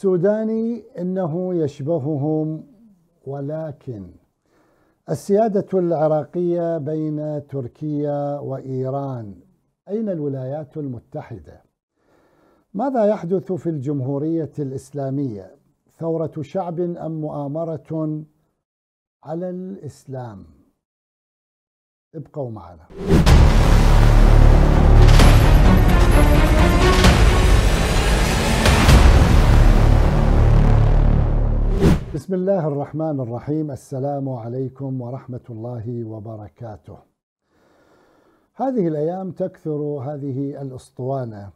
السوداني انه يشبههم ولكن السياده العراقيه بين تركيا وايران اين الولايات المتحده ماذا يحدث في الجمهوريه الاسلاميه ثوره شعب ام مؤامره على الاسلام ابقوا معنا بسم الله الرحمن الرحيم السلام عليكم ورحمة الله وبركاته هذه الأيام تكثر هذه الأسطوانة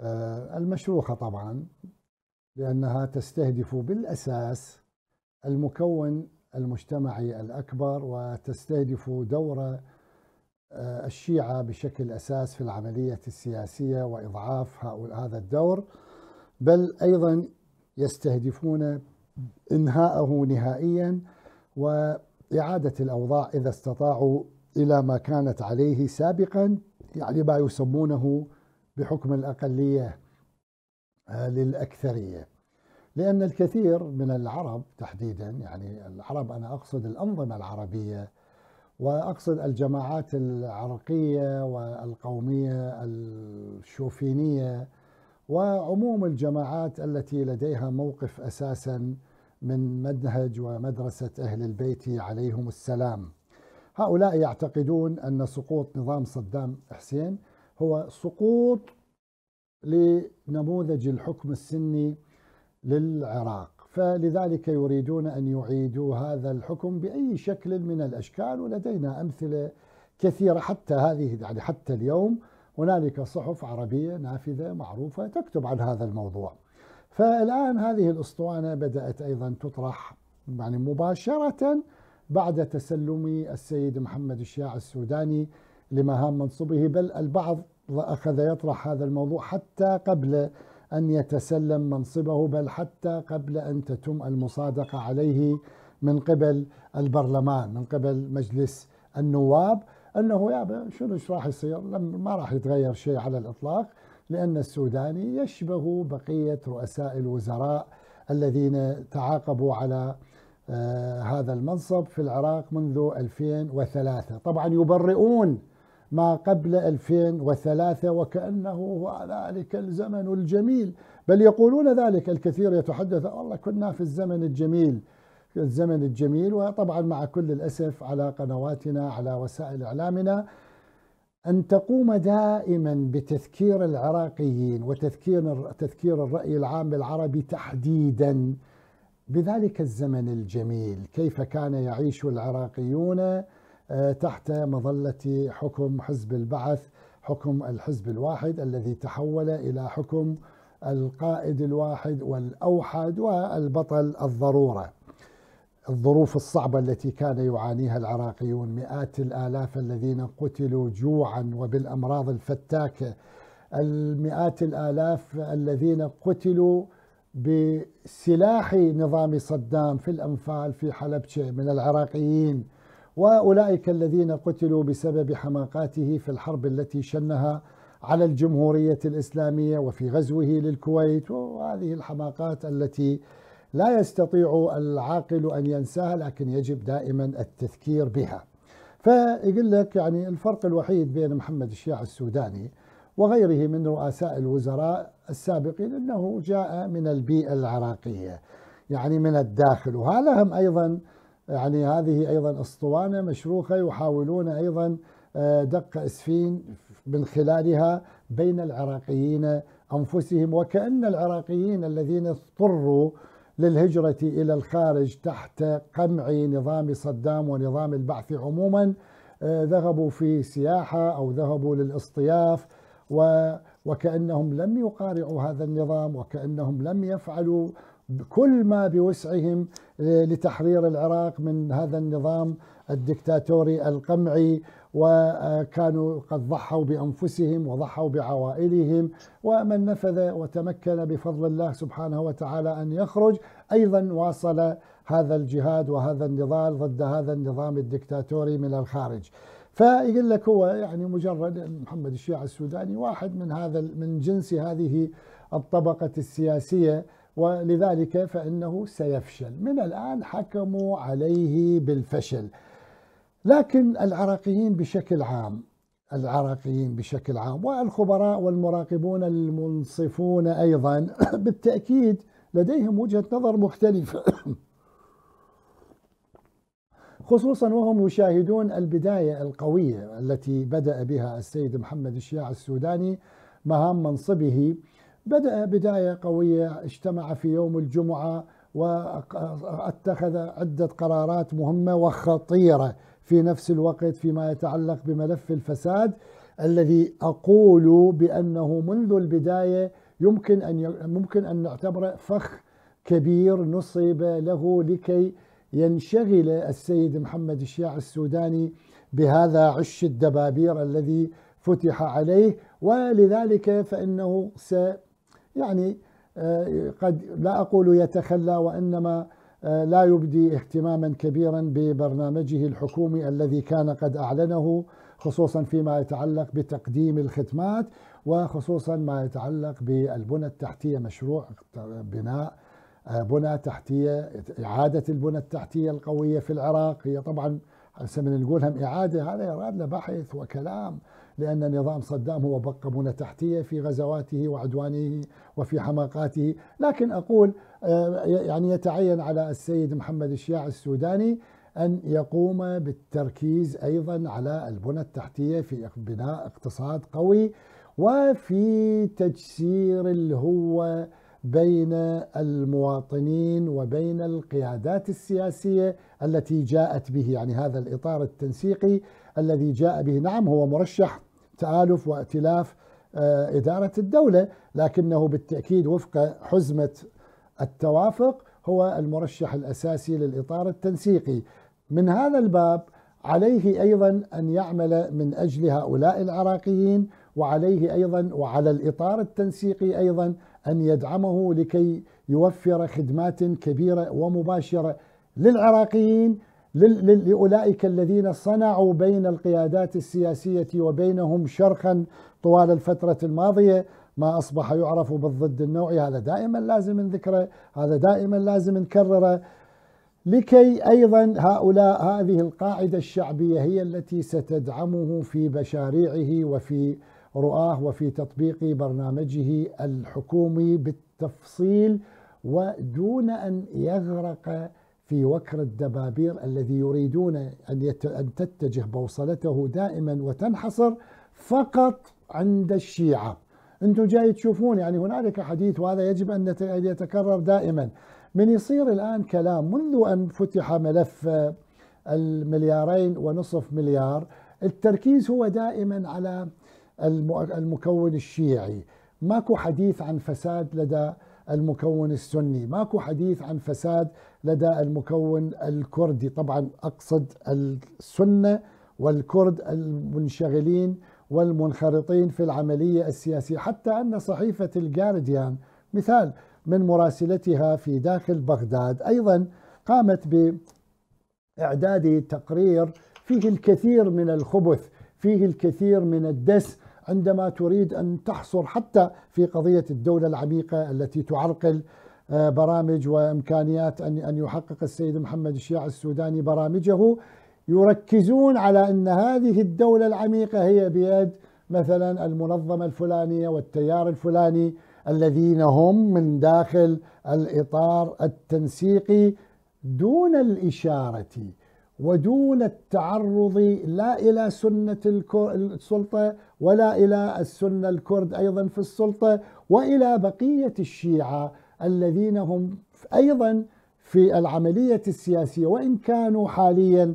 آه، المشروخة طبعا لأنها تستهدف بالأساس المكون المجتمعي الأكبر وتستهدف دور آه، الشيعة بشكل أساس في العملية السياسية وإضعاف هذا الدور بل أيضا يستهدفون انهائه نهائيا واعاده الاوضاع اذا استطاعوا الى ما كانت عليه سابقا يعني ما يسمونه بحكم الاقليه آه، للاكثريه لان الكثير من العرب تحديدا يعني العرب انا اقصد الانظمه العربيه واقصد الجماعات العرقيه والقوميه الشوفينيه وعموم الجماعات التي لديها موقف اساسا من منهج ومدرسه اهل البيت عليهم السلام. هؤلاء يعتقدون ان سقوط نظام صدام حسين هو سقوط لنموذج الحكم السني للعراق فلذلك يريدون ان يعيدوا هذا الحكم باي شكل من الاشكال ولدينا امثله كثيره حتى هذه يعني حتى اليوم هنالك صحف عربية نافذة معروفة تكتب عن هذا الموضوع فالآن هذه الأسطوانة بدأت أيضا تطرح يعني مباشرة بعد تسلم السيد محمد الشياع السوداني لمهام منصبه بل البعض أخذ يطرح هذا الموضوع حتى قبل أن يتسلم منصبه بل حتى قبل أن تتم المصادقة عليه من قبل البرلمان من قبل مجلس النواب انه يا شنو ايش راح يصير؟ ما راح يتغير شيء على الاطلاق لان السوداني يشبه بقيه رؤساء الوزراء الذين تعاقبوا على آه، هذا المنصب في العراق منذ 2003 طبعا يبرئون ما قبل 2003 وكأنه هو ذلك الزمن الجميل بل يقولون ذلك الكثير يتحدث والله كنا في الزمن الجميل الزمن الجميل وطبعا مع كل الأسف على قنواتنا على وسائل إعلامنا أن تقوم دائما بتذكير العراقيين وتذكير تذكير الرأي العام العربي تحديدا بذلك الزمن الجميل كيف كان يعيش العراقيون آه، تحت مظلة حكم حزب البعث حكم الحزب الواحد الذي تحول إلى حكم القائد الواحد والأوحد والبطل الضروره الظروف الصعبة التي كان يعانيها العراقيون مئات الآلاف الذين قتلوا جوعا وبالأمراض الفتاكة المئات الآلاف الذين قتلوا بسلاح نظام صدام في الأنفال في حلبشة من العراقيين وأولئك الذين قتلوا بسبب حماقاته في الحرب التي شنها على الجمهورية الإسلامية وفي غزوه للكويت وهذه الحماقات التي لا يستطيع العاقل أن ينساها لكن يجب دائما التذكير بها فيقول لك يعني الفرق الوحيد بين محمد الشياع السوداني وغيره من رؤساء الوزراء السابقين أنه جاء من البيئة العراقية يعني من الداخل وهذا هم أيضا يعني هذه أيضا أسطوانة مشروخة يحاولون أيضا آه، دق اسفين من خلالها بين العراقيين انفسهم وكان العراقيين الذين اضطروا للهجرة إلى الخارج تحت قمع نظام صدام ونظام البعث عموما آه، ذهبوا في سياحة أو ذهبوا للاصطياف وكأنهم لم يقارعوا هذا النظام وكأنهم لم يفعلوا كل ما بوسعهم آه، لتحرير العراق من هذا النظام الدكتاتوري القمعي وكانوا قد ضحوا بانفسهم وضحوا بعوائلهم ومن نفذ وتمكن بفضل الله سبحانه وتعالى ان يخرج ايضا واصل هذا الجهاد وهذا النضال ضد هذا النظام الدكتاتوري من الخارج. فيقول لك هو يعني مجرد محمد الشيعة السوداني واحد من هذا من جنس هذه الطبقة السياسية ولذلك فإنه سيفشل من الآن حكموا عليه بالفشل لكن العراقيين بشكل عام العراقيين بشكل عام والخبراء والمراقبون المنصفون ايضا بالتاكيد لديهم وجهه نظر مختلفه خصوصا وهم يشاهدون البدايه القويه التي بدا بها السيد محمد الشياع السوداني مهام منصبه بدا بدايه قويه اجتمع في يوم الجمعه واتخذ عده قرارات مهمه وخطيره في نفس الوقت فيما يتعلق بملف الفساد الذي اقول بانه منذ البدايه يمكن ان ممكن ان نعتبره فخ كبير نصب له لكي ينشغل السيد محمد الشيع السوداني بهذا عش الدبابير الذي فتح عليه ولذلك فانه س يعني آه، قد لا اقول يتخلى وانما آه، لا يبدي اهتماما كبيرا ببرنامجه الحكومي الذي كان قد أعلنه خصوصا فيما يتعلق بتقديم الخدمات وخصوصا ما يتعلق بالبنى التحتية مشروع بناء آه، بنى تحتية إعادة البنى التحتية القوية في العراق هي طبعا سمينا نقولهم إعادة هذا يراد له بحث وكلام لأن نظام صدام هو بقى بنى تحتية في غزواته وعدوانه وفي حماقاته لكن أقول آه، يعني يتعين على السيد محمد الشياع السوداني أن يقوم بالتركيز أيضا على البنى التحتية في بناء اقتصاد قوي وفي تجسير اللي هو بين المواطنين وبين القيادات السياسيه التي جاءت به يعني هذا الاطار التنسيقي الذي جاء به نعم هو مرشح تآلف وائتلاف آه، اداره الدوله لكنه بالتاكيد وفق حزمه التوافق هو المرشح الاساسي للاطار التنسيقي من هذا الباب عليه ايضا ان يعمل من اجل هؤلاء العراقيين وعليه ايضا وعلى الاطار التنسيقي ايضا أن يدعمه لكي يوفر خدمات كبيرة ومباشرة للعراقيين لأولئك الذين صنعوا بين القيادات السياسية وبينهم شرخا طوال الفترة الماضية ما أصبح يعرف بالضد النوعي هذا دائما لازم نذكره هذا دائما لازم نكرره لكي أيضا هؤلاء هذه القاعدة الشعبية هي التي ستدعمه في مشاريعه وفي رؤاه وفي تطبيق برنامجه الحكومي بالتفصيل ودون ان يغرق في وكر الدبابير الذي يريدون ان ان تتجه بوصلته دائما وتنحصر فقط عند الشيعه. انتم جاي تشوفون يعني هنالك حديث وهذا يجب ان يتكرر دائما. من يصير الان كلام منذ ان فتح ملف المليارين ونصف مليار التركيز هو دائما على المكون الشيعي ماكو حديث عن فساد لدى المكون السني ماكو حديث عن فساد لدى المكون الكردي طبعا أقصد السنة والكرد المنشغلين والمنخرطين في العملية السياسية حتى أن صحيفة الجارديان مثال من مراسلتها في داخل بغداد أيضا قامت بإعداد تقرير فيه الكثير من الخبث فيه الكثير من الدس عندما تريد أن تحصر حتى في قضية الدولة العميقة التي تعرقل آه، برامج وإمكانيات أن يحقق السيد محمد الشيع السوداني برامجه يركزون على أن هذه الدولة العميقة هي بيد مثلا المنظمة الفلانية والتيار الفلاني الذين هم من داخل الإطار التنسيقي دون الإشارة ودون التعرض لا إلى سنة السلطة ولا إلى السنة الكرد أيضا في السلطة وإلى بقية الشيعة الذين هم أيضا في العملية السياسية وإن كانوا حاليا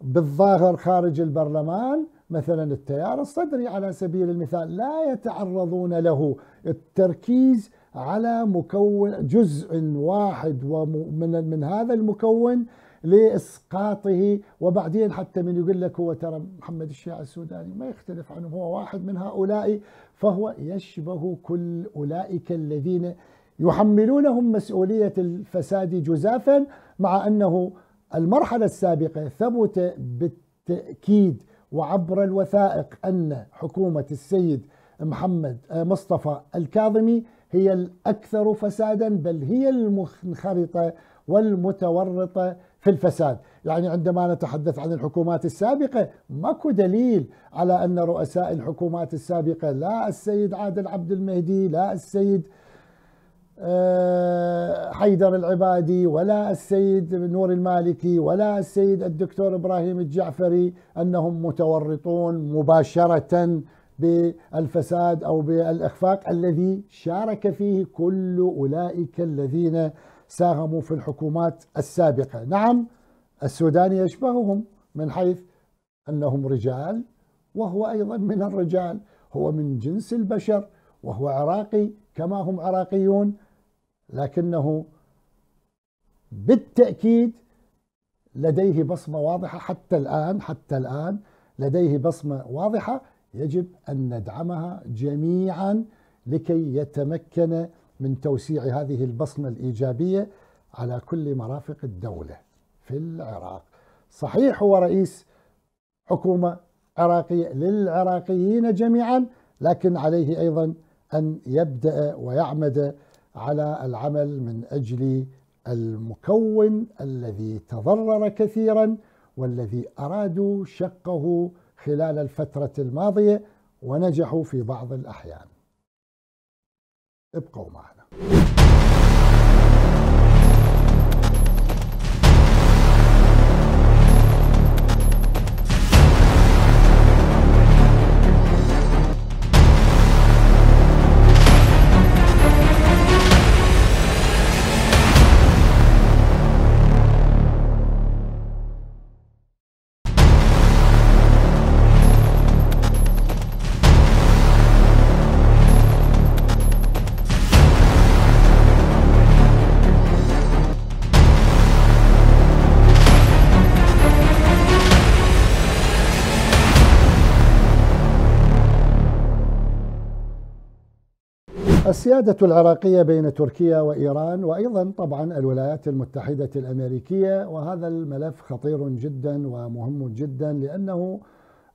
بالظاهر خارج البرلمان مثلا التيار الصدري على سبيل المثال لا يتعرضون له التركيز على مكون جزء واحد ومن من هذا المكون لاسقاطه وبعدين حتى من يقول لك هو ترى محمد الشيعي السوداني ما يختلف عنه هو واحد من هؤلاء فهو يشبه كل اولئك الذين يحملونهم مسؤوليه الفساد جزافا مع انه المرحله السابقه ثبت بالتاكيد وعبر الوثائق ان حكومه السيد محمد آه، مصطفى الكاظمي هي الاكثر فسادا بل هي المنخرطه والمتورطه في الفساد يعني عندما نتحدث عن الحكومات السابقة ماكو دليل على أن رؤساء الحكومات السابقة لا السيد عادل عبد المهدي لا السيد آه، حيدر العبادي ولا السيد نور المالكي ولا السيد الدكتور ابراهيم الجعفري انهم متورطون مباشره بالفساد او بالاخفاق الذي شارك فيه كل اولئك الذين ساهموا في الحكومات السابقة نعم السوداني يشبههم من حيث أنهم رجال وهو أيضا من الرجال هو من جنس البشر وهو عراقي كما هم عراقيون لكنه بالتأكيد لديه بصمة واضحة حتى الآن حتى الآن لديه بصمة واضحة يجب أن ندعمها جميعا لكي يتمكن من توسيع هذه البصمة الإيجابية على كل مرافق الدولة في العراق صحيح هو رئيس حكومة عراقية للعراقيين جميعا لكن عليه أيضا أن يبدأ ويعمد على العمل من أجل المكون الذي تضرر كثيرا والذي أرادوا شقه خلال الفترة الماضية ونجحوا في بعض الأحيان ابقوا معنا السيادة العراقية بين تركيا وإيران وأيضا طبعا الولايات المتحدة الأمريكية وهذا الملف خطير جدا ومهم جدا لأنه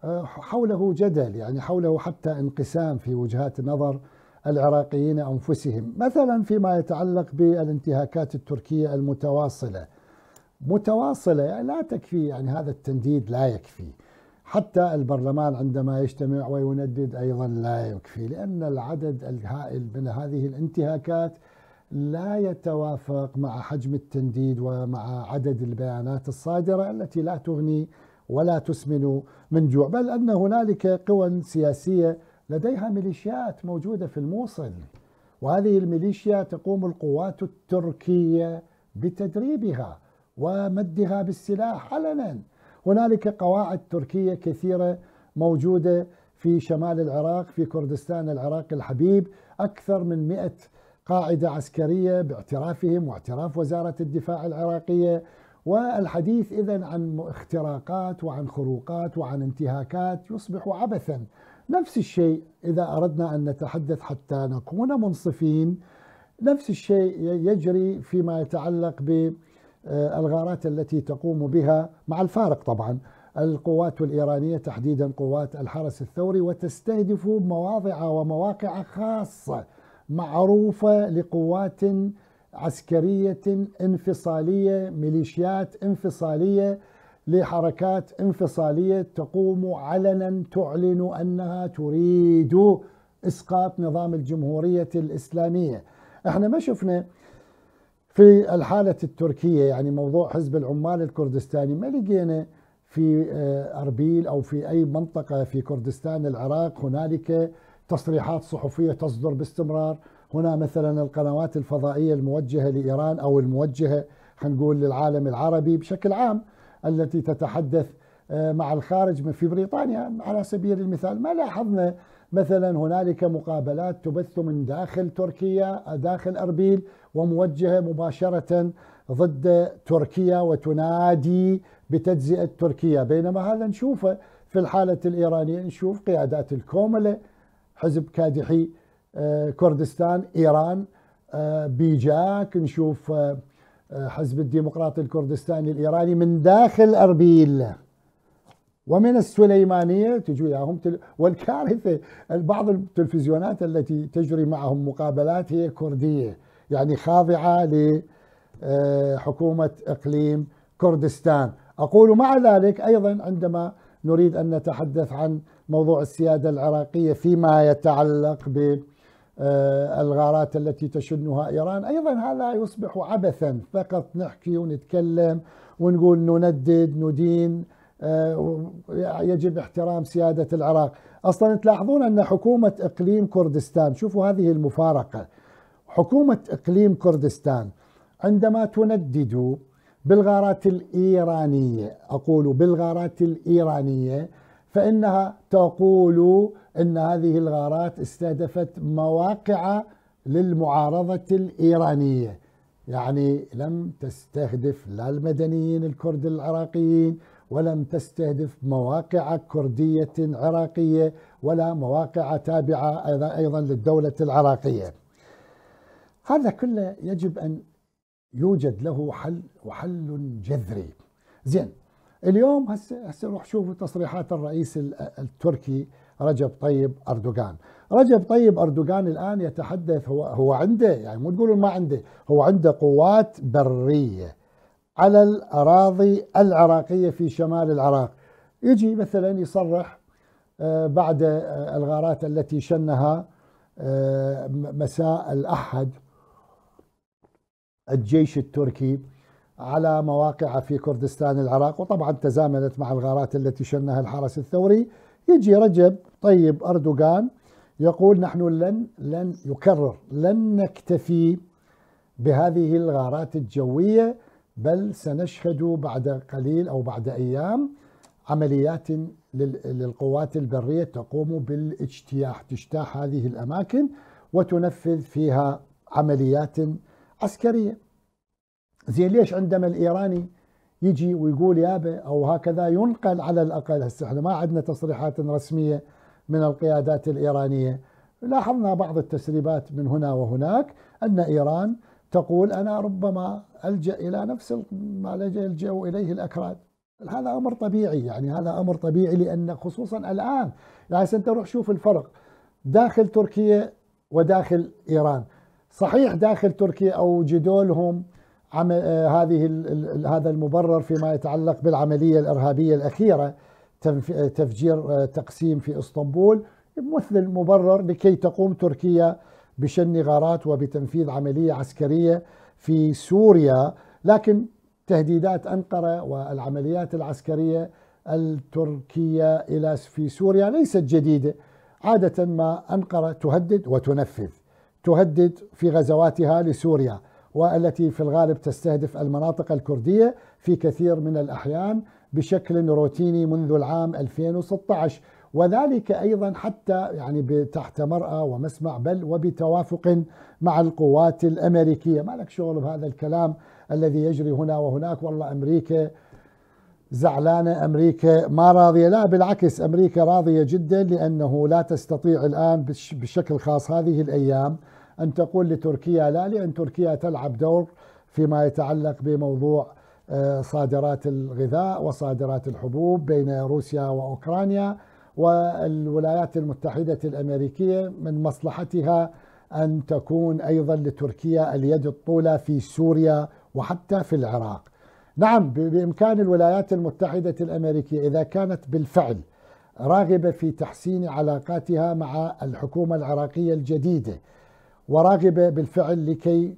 آه، حوله جدل يعني حوله حتى انقسام في وجهات نظر العراقيين أنفسهم مثلا فيما يتعلق بالانتهاكات التركية المتواصلة متواصلة يعني لا تكفي يعني هذا التنديد لا يكفي حتى البرلمان عندما يجتمع ويندد أيضا لا يكفي لأن العدد الهائل من هذه الانتهاكات لا يتوافق مع حجم التنديد ومع عدد البيانات الصادرة التي لا تغني ولا تسمن من جوع بل أن هنالك قوى سياسية لديها ميليشيات موجودة في الموصل وهذه الميليشيا تقوم القوات التركية بتدريبها ومدها بالسلاح علنا هنالك قواعد تركية كثيرة موجودة في شمال العراق في كردستان العراق الحبيب أكثر من مئة قاعدة عسكرية باعترافهم واعتراف وزارة الدفاع العراقية والحديث إذا عن اختراقات وعن خروقات وعن انتهاكات يصبح عبثا نفس الشيء إذا أردنا أن نتحدث حتى نكون منصفين نفس الشيء يجري فيما يتعلق ب آه، الغارات التي تقوم بها مع الفارق طبعا القوات الإيرانية تحديدا قوات الحرس الثوري وتستهدف مواضع ومواقع خاصة معروفة لقوات عسكرية انفصالية ميليشيات انفصالية لحركات انفصالية تقوم علنا تعلن أنها تريد إسقاط نظام الجمهورية الإسلامية احنا ما شفنا في الحالة التركية يعني موضوع حزب العمال الكردستاني ما لقينا في آه، أربيل أو في أي منطقة في كردستان العراق هنالك تصريحات صحفية تصدر باستمرار هنا مثلا القنوات الفضائية الموجهة لإيران أو الموجهة نقول للعالم العربي بشكل عام التي تتحدث آه، مع الخارج في بريطانيا على سبيل المثال ما لاحظنا مثلا هنالك مقابلات تبث من داخل تركيا داخل اربيل وموجهه مباشره ضد تركيا وتنادي بتجزئه تركيا بينما هذا نشوفه في الحاله الايرانيه نشوف قيادات الكومله حزب كادحي آه، كردستان ايران آه، بيجاك نشوف آه، حزب الديمقراطي الكردستاني الايراني من داخل اربيل ومن السليمانية تجيهم تل... والكارثة بعض التلفزيونات التي تجري معهم مقابلات هي كردية يعني خاضعة لحكومة آه، إقليم كردستان أقول مع ذلك أيضا عندما نريد أن نتحدث عن موضوع السيادة العراقية فيما يتعلق بالغارات آه، التي تشنها إيران أيضا هذا يصبح عبثا فقط نحكي ونتكلم ونقول نندد ندين آه، يجب احترام سيادة العراق أصلا تلاحظون أن حكومة إقليم كردستان شوفوا هذه المفارقة حكومة إقليم كردستان عندما تندد بالغارات الإيرانية أقول بالغارات الإيرانية فإنها تقول أن هذه الغارات استهدفت مواقع للمعارضة الإيرانية يعني لم تستهدف لا المدنيين الكرد العراقيين ولم تستهدف مواقع كردية عراقية ولا مواقع تابعة أيضا للدولة العراقية هذا كله يجب أن يوجد له حل وحل جذري زين اليوم هسه هسه روح شوفوا تصريحات الرئيس التركي رجب طيب اردوغان، رجب طيب اردوغان الان يتحدث هو هو عنده يعني مو تقولون ما عنده، هو عنده قوات بريه على الأراضي العراقية في شمال العراق يجي مثلا يصرح آه، بعد آه، الغارات التي شنها آه، مساء الأحد الجيش التركي على مواقع في كردستان العراق وطبعا تزامنت مع الغارات التي شنها الحرس الثوري يجي رجب طيب أردوغان يقول نحن لن لن يكرر لن نكتفي بهذه الغارات الجويه بل سنشهد بعد قليل أو بعد أيام عمليات للقوات البرية تقوم بالاجتياح تجتاح هذه الأماكن وتنفذ فيها عمليات عسكرية زين ليش عندما الإيراني يجي ويقول يابا أو هكذا ينقل على الأقل هسه احنا ما عندنا تصريحات رسمية من القيادات الإيرانية لاحظنا بعض التسريبات من هنا وهناك أن إيران تقول أنا ربما ألجأ إلى نفس ما يلجأ إليه الأكراد هذا أمر طبيعي يعني هذا أمر طبيعي لأن خصوصا الآن يعني أنت روح شوف الفرق داخل تركيا وداخل إيران صحيح داخل تركيا أوجدوا لهم عمل هذه هذا المبرر فيما يتعلق بالعملية الإرهابية الأخيرة تفجير آه، تقسيم في اسطنبول مثل المبرر لكي تقوم تركيا بشن غارات وبتنفيذ عمليه عسكريه في سوريا لكن تهديدات انقره والعمليات العسكريه التركيه الى في سوريا ليست جديده عاده ما انقره تهدد وتنفذ تهدد في غزواتها لسوريا والتي في الغالب تستهدف المناطق الكرديه في كثير من الاحيان بشكل روتيني منذ العام 2016 وذلك أيضا حتى يعني تحت مرأة ومسمع بل وبتوافق مع القوات الأمريكية ما لك شغل بهذا الكلام الذي يجري هنا وهناك والله أمريكا زعلانة أمريكا ما راضية لا بالعكس أمريكا راضية جدا لأنه لا تستطيع الآن بشكل خاص هذه الأيام أن تقول لتركيا لا لأن تركيا تلعب دور فيما يتعلق بموضوع آه، صادرات الغذاء وصادرات الحبوب بين روسيا وأوكرانيا والولايات المتحدة الأمريكية من مصلحتها أن تكون أيضا لتركيا اليد الطولة في سوريا وحتى في العراق نعم بإمكان الولايات المتحدة الأمريكية إذا كانت بالفعل راغبة في تحسين علاقاتها مع الحكومة العراقية الجديدة وراغبة بالفعل لكي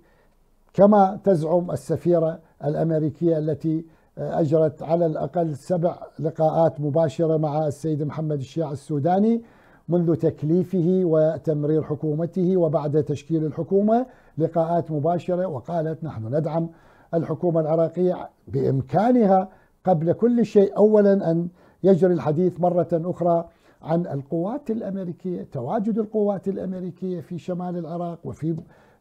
كما تزعم السفيرة الأمريكية التي أجرت على الأقل سبع لقاءات مباشرة مع السيد محمد الشيع السوداني منذ تكليفه وتمرير حكومته وبعد تشكيل الحكومة لقاءات مباشرة وقالت نحن ندعم الحكومة العراقية بإمكانها قبل كل شيء أولا أن يجري الحديث مرة أخرى عن القوات الأمريكية تواجد القوات الأمريكية في شمال العراق وفي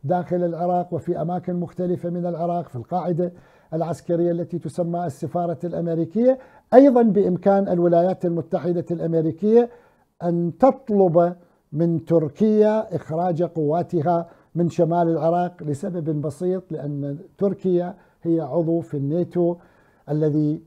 داخل العراق وفي أماكن مختلفة من العراق في القاعدة العسكرية التي تسمى السفارة الأمريكية أيضا بإمكان الولايات المتحدة الأمريكية أن تطلب من تركيا إخراج قواتها من شمال العراق لسبب بسيط لأن تركيا هي عضو في الناتو الذي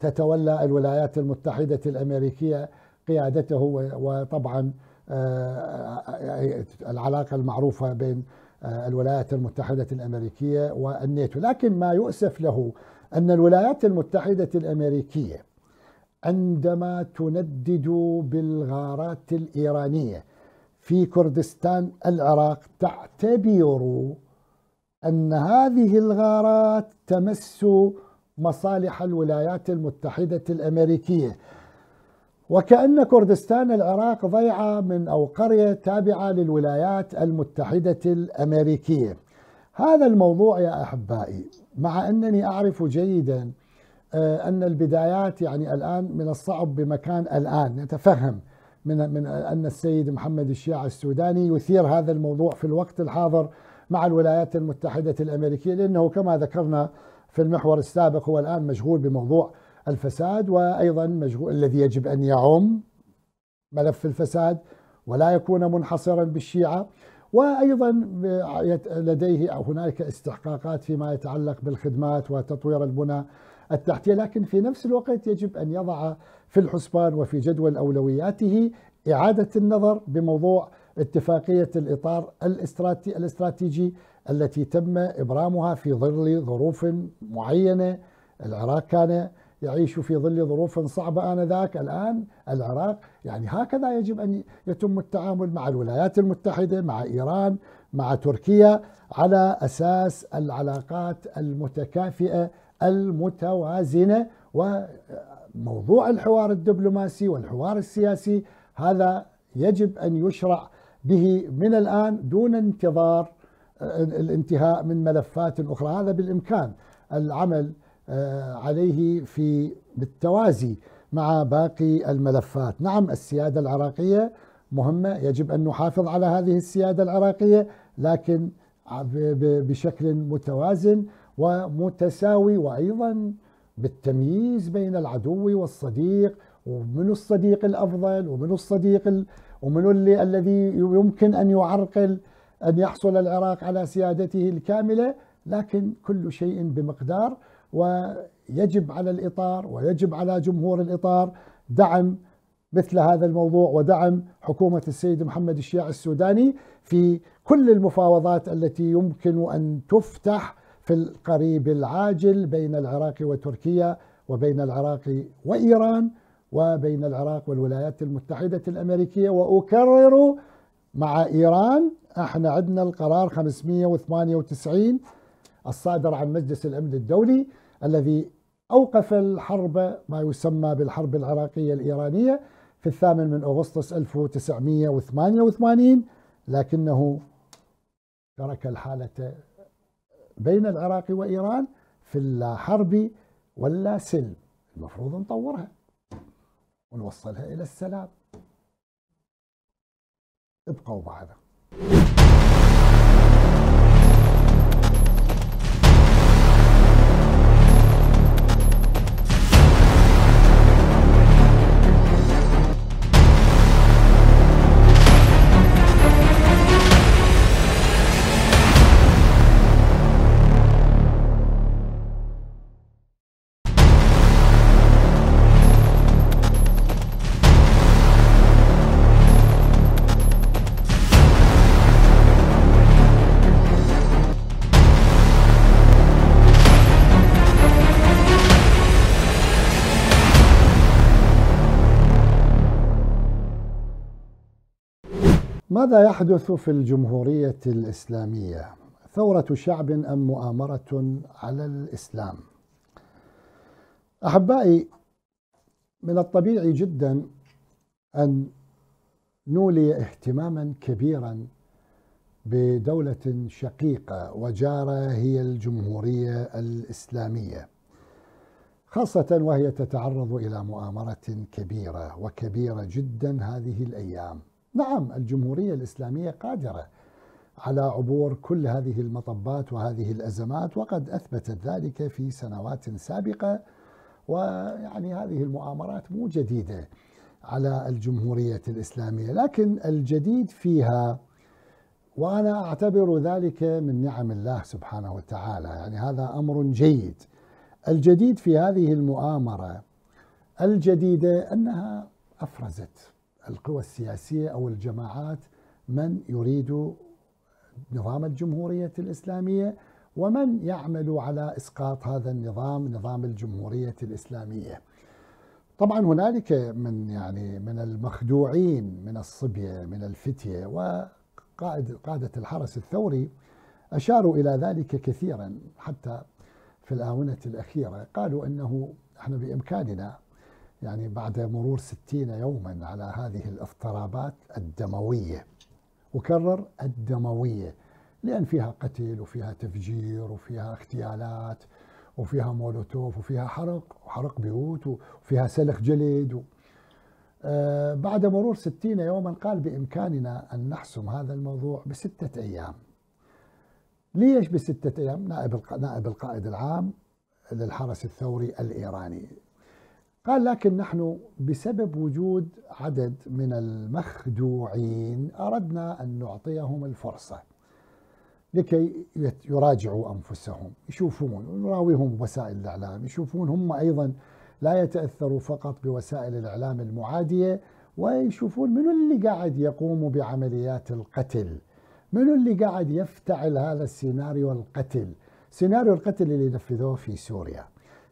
تتولى الولايات المتحدة الأمريكية قيادته وطبعا آه، آه، آه، العلاقة المعروفة بين آه، الولايات المتحدة الأمريكية والناتو لكن ما يؤسف له أن الولايات المتحدة الأمريكية عندما تندد بالغارات الإيرانية في كردستان العراق تعتبر أن هذه الغارات تمس مصالح الولايات المتحدة الأمريكية وكأن كردستان العراق ضيعة من أو قرية تابعة للولايات المتحدة الأمريكية هذا الموضوع يا أحبائي مع أنني أعرف جيدا آه، أن البدايات يعني الآن من الصعب بمكان الآن نتفهم من, من أن السيد محمد الشيع السوداني يثير هذا الموضوع في الوقت الحاضر مع الولايات المتحدة الأمريكية لأنه كما ذكرنا في المحور السابق هو الآن مشغول بموضوع الفساد وأيضا مشغول الذي يجب أن يعم ملف الفساد ولا يكون منحصرا بالشيعة وأيضا لديه هناك استحقاقات فيما يتعلق بالخدمات وتطوير البنى التحتية لكن في نفس الوقت يجب أن يضع في الحسبان وفي جدول أولوياته إعادة النظر بموضوع اتفاقية الإطار الاستراتيجي التي تم إبرامها في ظل ظروف معينة العراق كان يعيش في ظل ظروف صعبة آنذاك الآن العراق يعني هكذا يجب أن يتم التعامل مع الولايات المتحدة مع إيران مع تركيا على أساس العلاقات المتكافئة المتوازنة وموضوع الحوار الدبلوماسي والحوار السياسي هذا يجب أن يشرع به من الآن دون انتظار آه، الانتهاء من ملفات أخرى هذا بالإمكان العمل آه، عليه في بالتوازي مع باقي الملفات نعم السيادة العراقية مهمة يجب أن نحافظ على هذه السيادة العراقية لكن بشكل متوازن ومتساوي وأيضا بالتمييز بين العدو والصديق ومن الصديق الأفضل ومن الصديق ومن اللي الذي يمكن أن يعرقل أن يحصل العراق على سيادته الكاملة لكن كل شيء بمقدار ويجب على الإطار ويجب على جمهور الإطار دعم مثل هذا الموضوع ودعم حكومة السيد محمد الشيع السوداني في كل المفاوضات التي يمكن أن تفتح في القريب العاجل بين العراق وتركيا وبين العراق وإيران وبين العراق والولايات المتحدة الأمريكية وأكرر مع إيران احنا عندنا القرار 598 الصادر عن مجلس الأمن الدولي الذي أوقف الحرب ما يسمى بالحرب العراقية الإيرانية في الثامن من أغسطس 1988 لكنه ترك الحالة بين العراق وإيران في اللا حرب ولا سلم المفروض نطورها ونوصلها إلى السلام ابقوا معنا ماذا يحدث في الجمهورية الإسلامية؟ ثورة شعب أم مؤامرة على الإسلام؟ أحبائي من الطبيعي جدا أن نولي اهتماما كبيرا بدولة شقيقة وجارة هي الجمهورية الإسلامية خاصة وهي تتعرض إلى مؤامرة كبيرة وكبيرة جدا هذه الأيام نعم الجمهورية الإسلامية قادرة على عبور كل هذه المطبات وهذه الأزمات وقد أثبتت ذلك في سنوات سابقة ويعني هذه المؤامرات مو جديدة على الجمهورية الإسلامية لكن الجديد فيها وأنا أعتبر ذلك من نعم الله سبحانه وتعالى يعني هذا أمر جيد الجديد في هذه المؤامرة الجديدة أنها أفرزت القوى السياسية أو الجماعات من يريد نظام الجمهورية الإسلامية ومن يعمل على إسقاط هذا النظام نظام الجمهورية الإسلامية طبعا هنالك من يعني من المخدوعين من الصبية من الفتية وقائد قادة الحرس الثوري أشاروا إلى ذلك كثيرا حتى في الآونة الأخيرة قالوا أنه احنا بإمكاننا يعني بعد مرور ستين يوما على هذه الاضطرابات الدموية وكرر الدموية لأن فيها قتل وفيها تفجير وفيها اغتيالات وفيها مولوتوف وفيها حرق وحرق بيوت وفيها سلخ جلد و... آه بعد مرور ستين يوما قال بإمكاننا أن نحسم هذا الموضوع بستة أيام ليش بستة أيام؟ نائب, الق... نائب القائد العام للحرس الثوري الإيراني قال لكن نحن بسبب وجود عدد من المخدوعين أردنا أن نعطيهم الفرصة لكي يراجعوا أنفسهم يشوفون نراويهم وسائل الإعلام يشوفون هم أيضا لا يتأثروا فقط بوسائل الإعلام المعادية ويشوفون من اللي قاعد يقوم بعمليات القتل من اللي قاعد يفتعل هذا السيناريو القتل سيناريو القتل اللي نفذوه في سوريا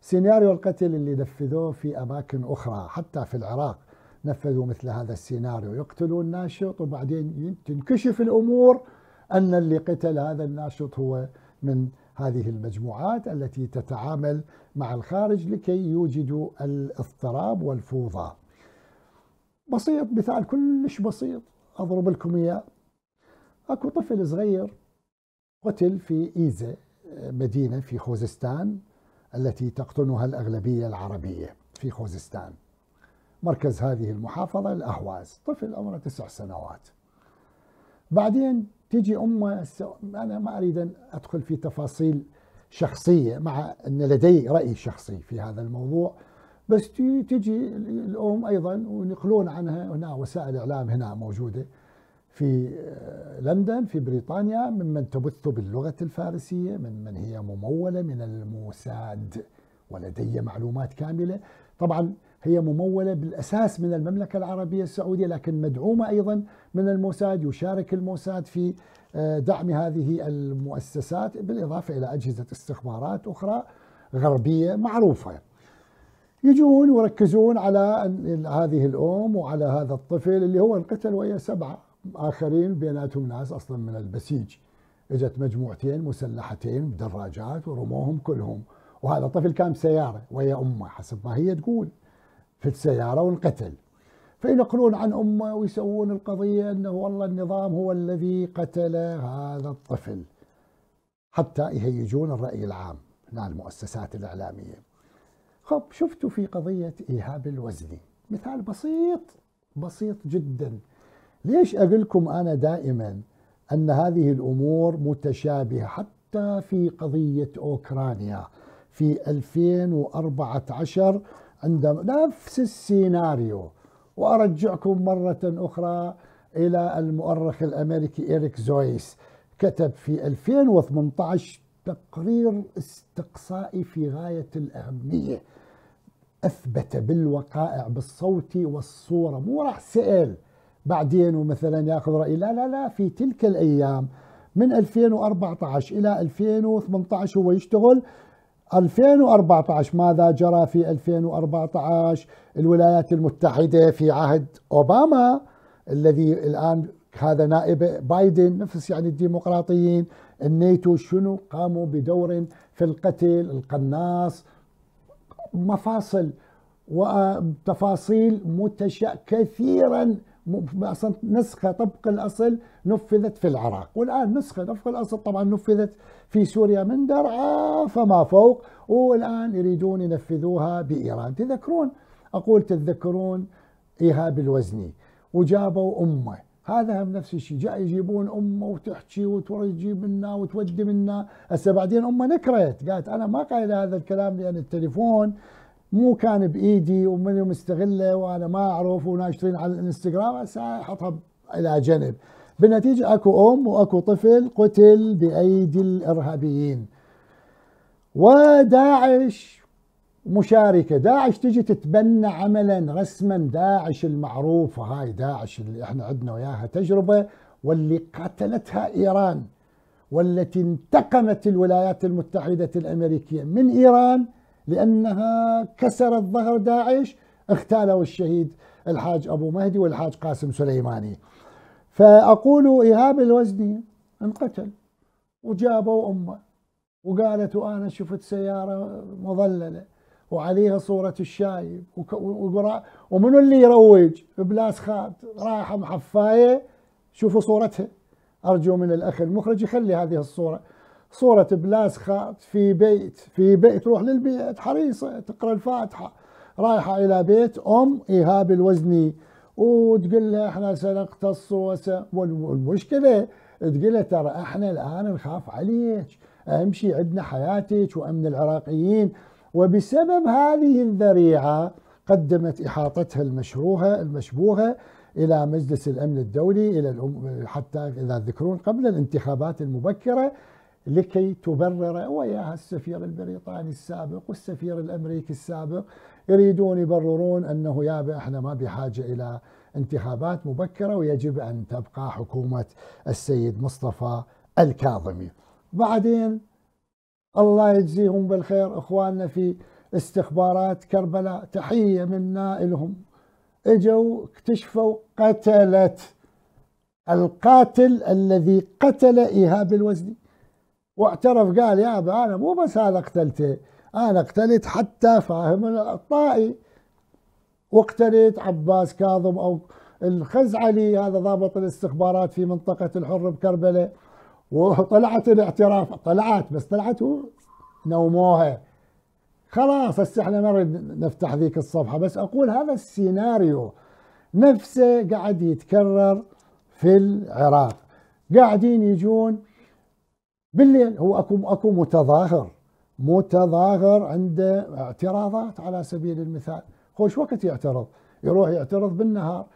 سيناريو القتل اللي نفذوه في أماكن أخرى حتى في العراق نفذوا مثل هذا السيناريو يقتلون ناشط وبعدين تنكشف الأمور أن اللي قتل هذا الناشط هو من هذه المجموعات التي تتعامل مع الخارج لكي يوجدوا الاضطراب والفوضى بسيط مثال كلش بسيط أضرب لكم إياه أكو طفل صغير قتل في إيزة مدينة في خوزستان التي تقطنها الأغلبية العربية في خوزستان مركز هذه المحافظة الأهواز طفل عمره تسع سنوات بعدين تجي أمه أنا ما أريد أن أدخل في تفاصيل شخصية مع أن لدي رأي شخصي في هذا الموضوع بس تجي الأم أيضا ونقلون عنها هنا وسائل إعلام هنا موجودة في آه، لندن في بريطانيا ممن تبث باللغة الفارسية من من هي ممولة من الموساد ولدي معلومات كاملة طبعا هي ممولة بالأساس من المملكة العربية السعودية لكن مدعومة أيضا من الموساد يشارك الموساد في آه، دعم هذه المؤسسات بالإضافة إلى أجهزة استخبارات أخرى غربية معروفة يجون ويركزون على هذه الأم وعلى هذا الطفل اللي هو انقتل وهي سبعة اخرين بيناتهم ناس اصلا من البسيج اجت مجموعتين مسلحتين بدراجات ورموهم كلهم وهذا الطفل كان بسياره ويا امه حسب ما هي تقول في السياره وانقتل فينقلون عن امه ويسوون القضيه انه والله النظام هو الذي قتل هذا الطفل حتى يهيجون الراي العام هنا المؤسسات الاعلاميه. خب شفتوا في قضيه ايهاب الوزني مثال بسيط بسيط جدا ليش أقول لكم أنا دائما أن هذه الأمور متشابهة حتى في قضية أوكرانيا في 2014 عندما نفس السيناريو وأرجعكم مرة أخرى إلى المؤرخ الأمريكي إيريك زويس كتب في 2018 تقرير استقصائي في غاية الأهمية أثبت بالوقائع بالصوت والصورة مو راح سأل بعدين ومثلا ياخذ راي لا لا لا في تلك الايام من 2014 الى 2018 هو يشتغل 2014 ماذا جرى في 2014 الولايات المتحده في عهد اوباما الذي الان هذا نائب بايدن نفس يعني الديمقراطيين الناتو شنو قاموا بدور في القتل القناص مفاصل وتفاصيل متشا كثيرا نسخة طبق الأصل نفذت في العراق والآن نسخة طبق الأصل طبعا نفذت في سوريا من درعا فما فوق والآن يريدون ينفذوها بإيران تذكرون أقول تذكرون إيهاب الوزني وجابوا أمه هذا هم نفس الشيء جاء يجيبون امه وتحكي وتجيب منا وتودي منا هسه بعدين امه نكرت قالت انا ما قايله هذا الكلام لان التليفون مو كان بايدي ومن مستغله وانا ما اعرف وناشرين على الانستغرام هسه احطها الى جنب بالنتيجه اكو ام واكو طفل قتل بايدي الارهابيين وداعش مشاركه داعش تجي تتبنى عملا رسما داعش المعروفه هاي داعش اللي احنا عندنا وياها تجربه واللي قتلتها ايران والتي انتقمت الولايات المتحده الامريكيه من ايران لأنها كسرت ظهر داعش اغتالوا الشهيد الحاج أبو مهدي والحاج قاسم سليماني فأقول إيهاب الوزني انقتل وجابوا أمه وقالت وأنا شفت سيارة مظللة وعليها صورة الشايب ومنو اللي يروج بلاس خاد رايحة محفاية شوفوا صورتها أرجو من الأخ المخرج يخلي هذه الصورة صورة بلاسخة في بيت في بيت تروح للبيت حريصة تقرأ الفاتحة رايحة إلى بيت أم إيهاب الوزني وتقول له احنا سنقتص وس والمشكلة تقول له ترى احنا الآن نخاف عليك امشي عندنا حياتك وأمن العراقيين وبسبب هذه الذريعة قدمت إحاطتها المشروهة المشبوهة إلى مجلس الأمن الدولي إلى حتى إذا تذكرون قبل الانتخابات المبكرة لكي تبرر وياها السفير البريطاني السابق والسفير الامريكي السابق يريدون يبررون انه يابا احنا ما بحاجه الى انتخابات مبكره ويجب ان تبقى حكومه السيد مصطفى الكاظمي. بعدين الله يجزيهم بالخير اخواننا في استخبارات كربلاء تحيه منا لهم اجوا اكتشفوا قتلت القاتل الذي قتل ايهاب الوزني واعترف قال يا أبا أنا مو بس هذا قتلته أنا قتلت حتى فاهم الطائي واقتلت عباس كاظم أو الخزعلي هذا ضابط الاستخبارات في منطقة الحر بكربلة وطلعت الاعتراف طلعت بس طلعت نوموها خلاص هسه احنا ما نريد نفتح ذيك الصفحة بس أقول هذا السيناريو نفسه قاعد يتكرر في العراق قاعدين يجون بالليل هو اكو اكو متظاهر متظاهر عنده اعتراضات على سبيل المثال خوش وقت يعترض يروح يعترض بالنهار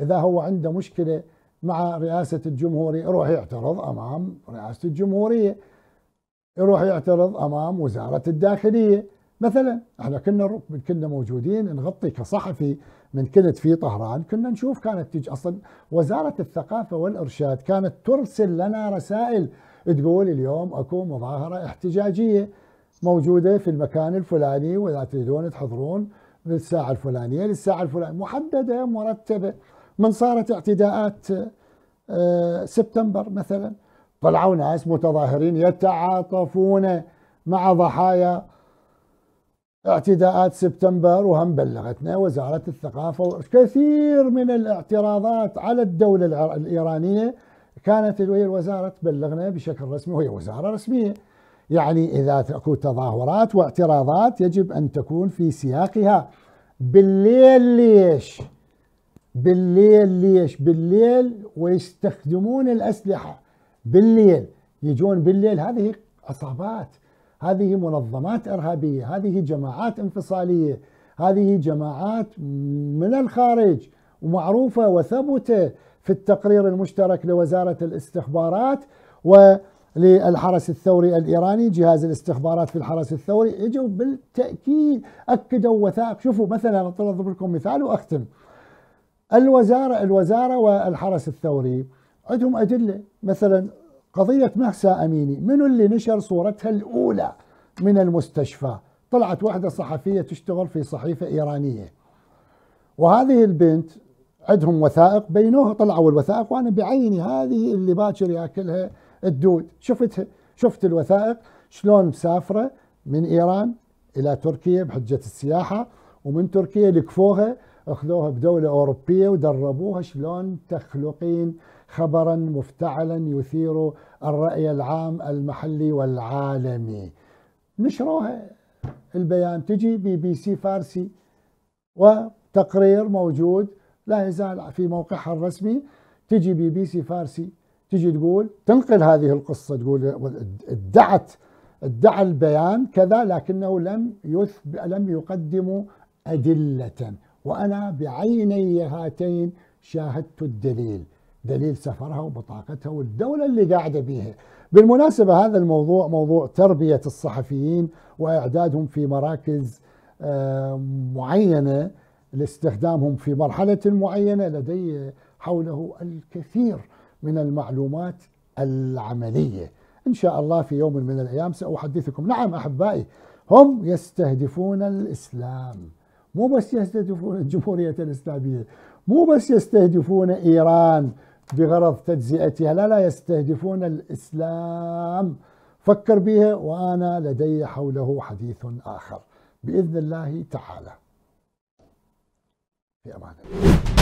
اذا هو عنده مشكله مع رئاسه الجمهوريه يروح يعترض امام رئاسه الجمهوريه يروح يعترض امام وزاره الداخليه مثلا احنا كنا كنا موجودين نغطي كصحفي من كنت في طهران كنا نشوف كانت تج... اصلا وزاره الثقافه والارشاد كانت ترسل لنا رسائل تقول اليوم اكو مظاهره احتجاجيه موجوده في المكان الفلاني واذا تريدون تحضرون للساعة الفلانيه للساعه الفلانيه محدده مرتبه من صارت اعتداءات آه، سبتمبر مثلا طلعوا ناس متظاهرين يتعاطفون مع ضحايا اعتداءات سبتمبر وهم بلغتنا وزارة الثقافة كثير من الاعتراضات على الدولة الإيرانية كانت وهي الوزارة تبلغنا بشكل رسمي وهي وزارة رسمية يعني إذا تكون تظاهرات واعتراضات يجب أن تكون في سياقها بالليل ليش بالليل ليش بالليل ويستخدمون الأسلحة بالليل يجون بالليل هذه عصابات هذه منظمات إرهابية هذه جماعات انفصالية هذه جماعات من الخارج ومعروفة وثبتة في التقرير المشترك لوزارة الاستخبارات وللحرس الثوري الإيراني جهاز الاستخبارات في الحرس الثوري اجوا بالتأكيد أكدوا وثائق شوفوا مثلا أضرب لكم مثال وأختم الوزارة الوزارة والحرس الثوري عندهم أدلة مثلا قضية مهسا أميني من اللي نشر صورتها الأولى من المستشفى طلعت واحدة صحفية تشتغل في صحيفة إيرانية وهذه البنت عندهم وثائق بينوها طلعوا الوثائق وانا بعيني هذه اللي باكر ياكلها الدود شفتها شفت الوثائق شلون مسافره من ايران الى تركيا بحجه السياحه ومن تركيا لكفوها اخذوها بدوله اوروبيه ودربوها شلون تخلقين خبرا مفتعلا يثير الراي العام المحلي والعالمي نشروها البيان تجي بي بي سي فارسي وتقرير موجود لا يزال في موقعها الرسمي تجي بي بي سي فارسي تجي تقول تنقل هذه القصة تقول ادعت ادعى البيان كذا لكنه لم يثب لم يقدم أدلة وأنا بعيني هاتين شاهدت الدليل دليل سفرها وبطاقتها والدولة اللي قاعدة بيها بالمناسبة هذا الموضوع موضوع تربية الصحفيين وإعدادهم في مراكز آه، معينة لاستخدامهم في مرحلة معينة لدي حوله الكثير من المعلومات العملية إن شاء الله في يوم من الأيام سأحدثكم نعم أحبائي هم يستهدفون الإسلام مو بس يستهدفون الجمهورية الإسلامية مو بس يستهدفون إيران بغرض تجزئتها لا لا يستهدفون الإسلام فكر بها وأنا لدي حوله حديث آخر بإذن الله تعالى في أمان الله